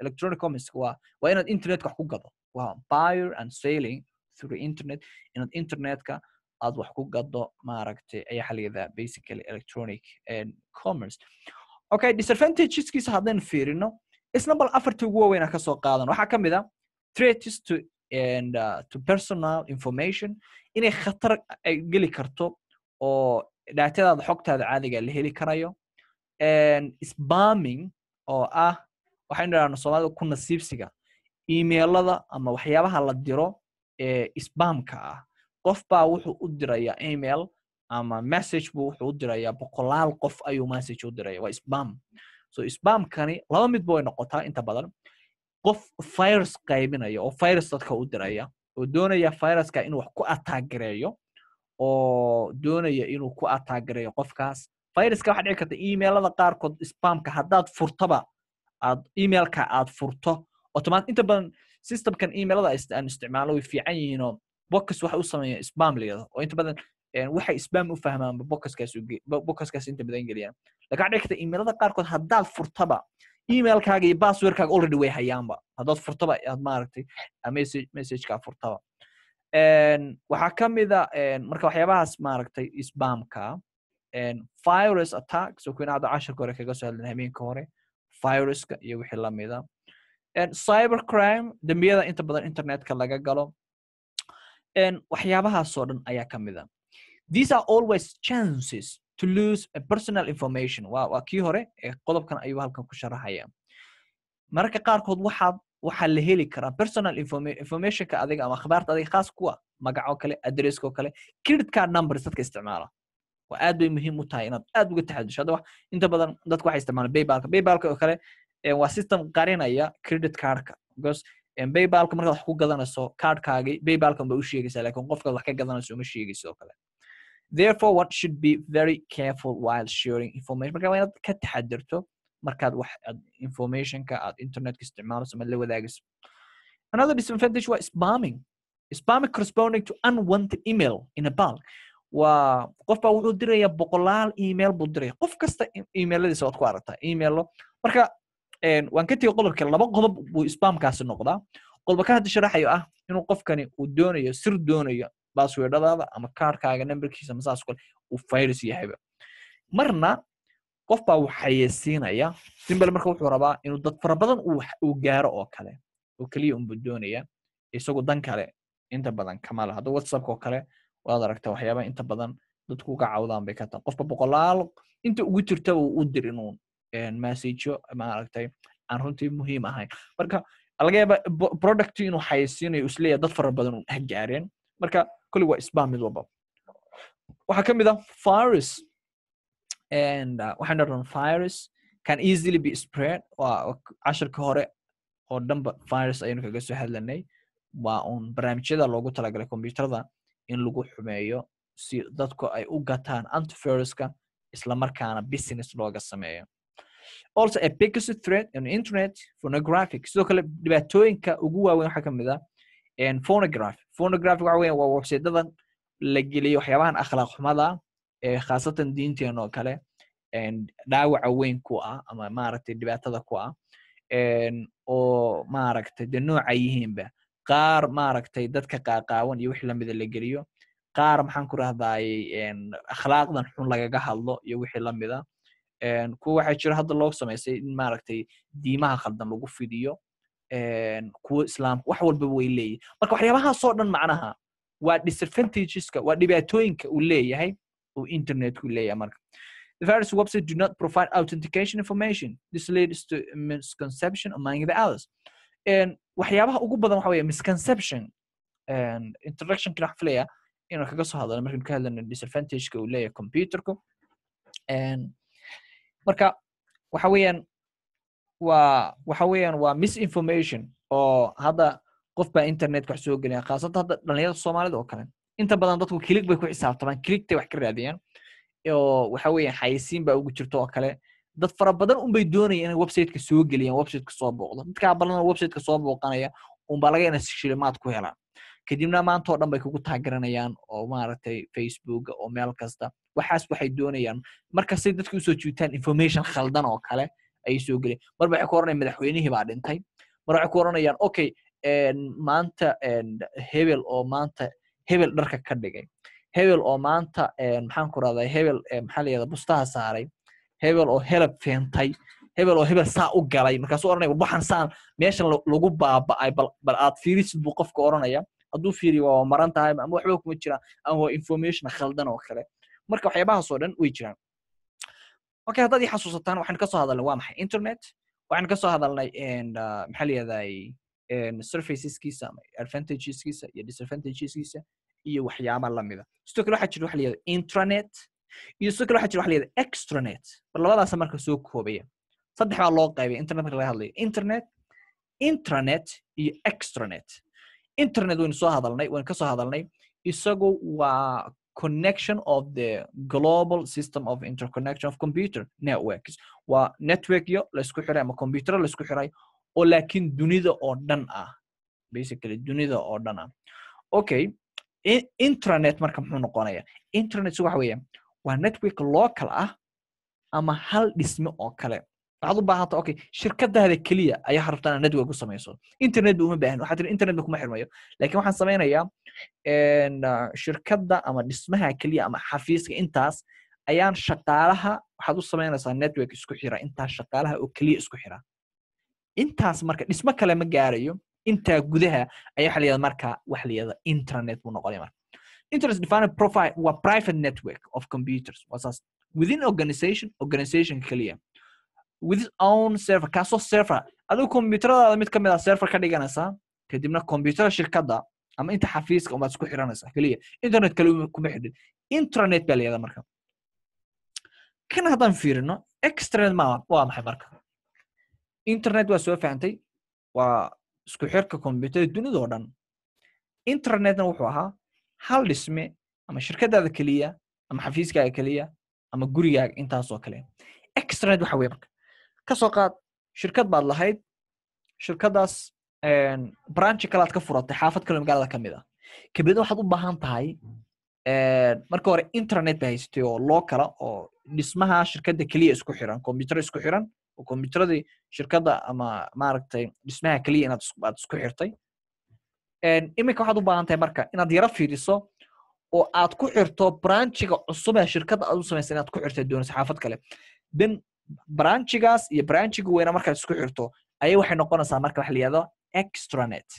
electronic commerce waa waa inaad internetka wax ku gado waa buyer and selling through internet inaad internetka aad wax ku gado maaragtay ayaa xaligeeda basically electronic eh, commerce okay disadvantageskiisa haddaynu fiirino isna bal afartii ugu waaweyna ka soo qaadan waxaa ka mid a ah threats to and uh, to personal information inay khatar ay geli karto oo daatadaada xogtaada caadiga ah la heli karayo sbamming oo ah waxaynu idhahno soomaalida ku nasiibsiga emailada ama waxyaabaha la diro ee eh, sbamka ah qof baa wuxuu u diraya email ama message buu wuxuu u diraya boqolaal qof ayuu message u diraya waa spam so spamkani laba midba way noqotaa inta badan qof virus qaybinaya oo virus dadka u diraya oo doonaya viruska inuu wax ku atagareeyo oo doonaya inuu ku atagareeyo qofkaas viruska waxaa dhici karta emailada qaarkood spamka haddaad furtaba aad emailka aad furto automat inta badan systemkan emailada aan isticmaalo way fiican yihiinoo bokas waxa u sameeya sbam layado oo inta badan eh, waxay sbam u fahmaanba bokaskaas inta badan geliyaan lakaa dhici karta qaarkood haddaad furtaba emailkaaga iyo basswordkaaga already way hayaanba haddaad furtaba aad maaragtay ah, messageka furtaba waxaa ka mida ah, marka waxyaabahaas maaragtay sbamka virus attacks oo kuina casharka hore kaga soo hadlan habeenka hore viruska iyo wixii lamida ah. cyber dembiyada inta badan internetka laga galo waxyaabahaasoo dhan ayaa ka mid a ah. these are always chances to lose a personal information waa kii hore qodobkan ayuu halkan ku sharaxaya mararka qaarkood waxaad waxaa la heli karaa personal informationka adiga ama akhbaarta adiga khaas kuwa magacoo kale adresskoo kale credit card numbers dadka isticmaala waa aad bay muhiim u tahay inaad aad uga taxadisho hadda inta badan dadka waxay isticmaalaan baybalka baybalka oo kale waa system qarinaya credit cardka because baybalka markaad wax ku gadanayso kaadhkaagii baybalkan ba u sheegaysaa lakin qofkaad wax ka gadanayso uma sheegayso oo kale therefore what should be very careful while sharing information marka waa inaad ka taxadirto markaad wax informationka aad internetka isticmaalayso amaad la wadaagayso another disadvantage waa spamming spamming corresponding to unwanted email in a bulk waa qof wuxuu dirayaa boqolaal email buu diraya qof kasta e-, emailadiisa waad ku aragtaa emailo marka waan ka tegi qodobka laba qodob buu spamkaasi noqdaa qodobka hadda sharaxayo ah inuu qofkani uu doonayo sir doonayo baswerdadaada ama kaarkaaga namberkiisa masaas kale uu virus yahayba marna qof baa wax xayeysiinaya simbal marka wuxuu rabaa inuu dad fara badan uu gaaro oo kale oo keliya unbu doonaya isagu dan kale inta badan kama hadda whatsappka oo kale waad aragta waxyaabaha inta badan dadku cawdaan bay ka tahay qofka boqolaal inta ugu jirtaba uu dir inuun masijo maaragtay aan runtii muhiim ahayn marka laga yaaba product inuu xayeysiinayo isleeya dad fara badan un ah marka kolli waa isbaa mid walba waxaa ka mid ah virus and uh, waxaan dharan can easily be spread waa cashirka hore oo dhanba virus ayaynu kaga soo hadlanay waa uun barnaamijyada loogu talagalay combyuterada in lagu xumeeyo si dadku ay u gataan antiviruska isla markaana business looga sameeyo also a biggest threat on internet phonographic sidoo kale dhibaatooyinka ugu waaweyn waxaa kamid a ah, phonograph phonograph waxa weyan waa websitedadan la geliyo waxyaabahan akhlaaq xumada ee eh, khaasatan diinteena oo kale dhaawaca weyn ku ah ama maaragtay dhibaatada ku ah oo maaragtay de nooca yihiinba qaar maaragtay dadka qaaqaawan iyo wixii lamida la geliyo qaar maxaan ku rahdaayey akhlaaqdan xun lagaga hadlo iyo wixii lamida kuwa waxaa jira hadda loo samaysay in maaragtay diimaha khaldan lagu fidiyo kuwa islaamka wax walba way leeyihin marka waxyaabahaasoo dhan macnaha waa disadvantageska waa dhibaatooyinka uu leeyahay uu internetku leeyahay marka The various websites do not provide authentication information. This leads to misconception among the others. waxyaabaha ugu badan waxa weeye misconception and introduction kana inaan kaga soo hadalno markaan ka hadlano disadvantageka uu leeyahay computerku marka waxa weeyaan wa waxa weeyaan waa misinformation oo hadda qof baa internetka wax soo gelaya khaasatan hadda dhalinyarada soomaalida oo kale inta badan dadku kilig bay ku xisaabtamaan kiligtay wax ka raadiyaan oo waxa weeyaan xayisiin baa ugu jirto oo kale dad fara badan unbay doonaya inay websiteka soo geliyaan websiteka soo booqdo dadkaa balana websiteka soo booqanaya unbaa laga ina shilimaad ku helaan kadibna maanta dhan bay kugu taageranayaan oo maaragtay facebooka oo meel kasta waxaas waxay doonayaan markastay dadka usoo jiitaan information khaldan oo kale ayay soo gelen mar waxay ku oranayaan madaxweynihii baa dhintay mar waxay ku oranayaan okay maanta hebel oo maanta hebel dharka ka dhigay hebel oo maanta maxaan ku radaa hebel maxaa layihahda bustaha saaray hebel oo helab feentay hebel oo hebel saa u galay markaasuu oranaya waxaan saan meeshan lagu baaba'ay bal aad fiirisid buu qofka oranaya hadduu fiiriyo waa maran tahay ama waxba kuma jiraan ama waa information khaldan oo kale marka waxyaabahaas oo dhan way jiraan okay haddaad ii xasuusataan waxaan kasoo hadalnay waa maxay internet waxaan kasoo hadalnay maxaa layihahday surfaceskiisa ama advantageskiisa iyo disadvantageskiisa iyo waxyaaba lamida sidoo kale waxaa jira waxa layihahda intranet iyo sidoo kale waxaa jira waxa layihahda extranet bar labadaasa marka soo koobaya saddex baa loo qaybaya internet marka laga hadlayo internet intranet iyo extranet internet waynu soo hadalnay waynu ka soo hadalnay isagu waa connection of the global system of interconnection of computer networks waa networkyo laisku xiray ama computero laisku xiray oo laakiin dunida oo dhan ah basically dunida oo dhan ah okay intranet marka muxuu noqonaya internet waxa weya waa network local ah ama hal dhisme oo kale waxaad u baahanta okay shirkadaada keliya ayaa rabtaa network u samayso internet ba uma baahan waxaa tiri internet kuma xirmayo lakin waxaan samaynayaa shirkadda ama dhismaha keliya ama xafiiska intaas ayaan shaqaalaha waxaad u samaynaysaa network isku xira intaas shaqaalaha oo keliya isku xira intaas marka dhismo kale ma gaarayo intaa gudaha ayaa waxa layada marka waxa layada internet buu noqonaya marka internet defined profile waa private network of computers waa saas within organization organization keliya with own server kaasoo server adigu combyuteradaada mid ka mid a ah server ka dhiganaysaa kadibna combyuterada shirkadda ama inta xafiiska unbaad isku xiranaysaa keliya internet kale kuma xidhin intranet baa layada marka kan haddaan fiirino extranet maaha waa maxay marka internet waa soo fahantay waa isku xirka combyuterada dunida oo dhan intranetna wuxuu ahaa hal dhisme ama shirkadaada keliya ama xafiiskaaga keliya ama gurigaaga intaasoo kale extranet waxa weye marka kasoo qaad shirkad baad lahayd shirkadaas branchi kale aad ka furatay xaafad kalo magaalada ka a ah. kabedna waxaad u baahan tahay marka hore internet ba haysatay oo loo kala oo dhismaha shirkadda keliya isku xiran combyutaro isku xiran oo combyutaradii shirkadda ama maaragtay dhismaha keliya inaad isku xirtay iminka waxaad u baahan tahay marka inaad yaro fiiriso oo aad ku xirto branchiga cusub ee shirkadda aad u samaysa inaad ku xirtay doonaysa xaafad kale then branchigaas iyo branchiga weyna markaad isku xirto ayay waxay noqonaysaa marka waxa layihahdo extranet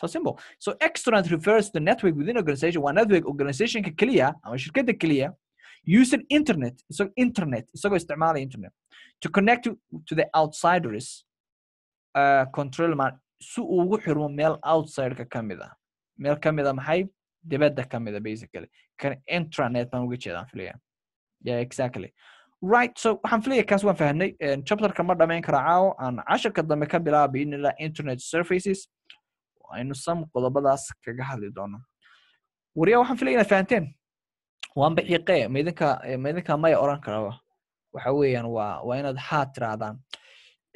so simple so extranet refers to network within organization waa network organizationka keliya ama shirkadda keliya using internet isagoo internet isagoo isticmaalaya internet to connect to the outsiders uh, control si uu ugu xirmo meel outsideka ka mid ah meel ka mid a maxay dibadda ka mid a basically kan intranet baan uga jeedaan filaya yeah exactly right so waxaan filaya kaas waan fahnay chapterka ma dhamayn kara caawo aan casharka dambe ka bilaaba biidnillah internet surfaces aynu sam qodobadaas kaga hadli doono waryaa waxaan filaya inaad fahanteen waan baxiiqee maidinka uh, maidinka maya oran karaba waxa weeyaan waa waa inaad haa tirahdaan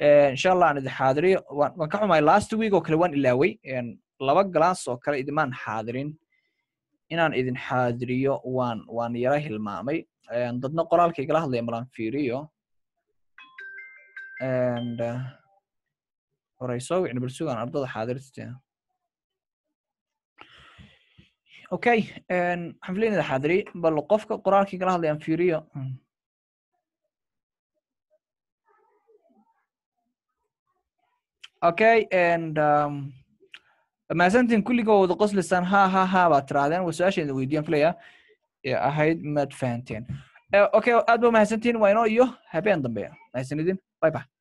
eh, insha allah aan idin xaadiriyo waan ka xumaay last week oo kale waan ilaaway laba galaas oo kale idimaan xaadirin inaan idin xaadiriyo waan waan yara hilmaamay Ehm, dadna qoraalka igala hadlaya malan fiiriyo horey oh. uh, soo wicin bal sugaan ardada xaadirta ah. okay waxaan filinada xaadiri bal qofka qoraalka igala hadlayaan fiiriyo oh. hmm. okay and um, maasantin kulligood qoslisaan ha ha ha baad tirahdeen wa su-aasheeda weydiiyaan filaya ee ahayd mad fahanteen uh, okay aad ba mahadsantihin wayno iyo habeen dambe mahadsanidin by by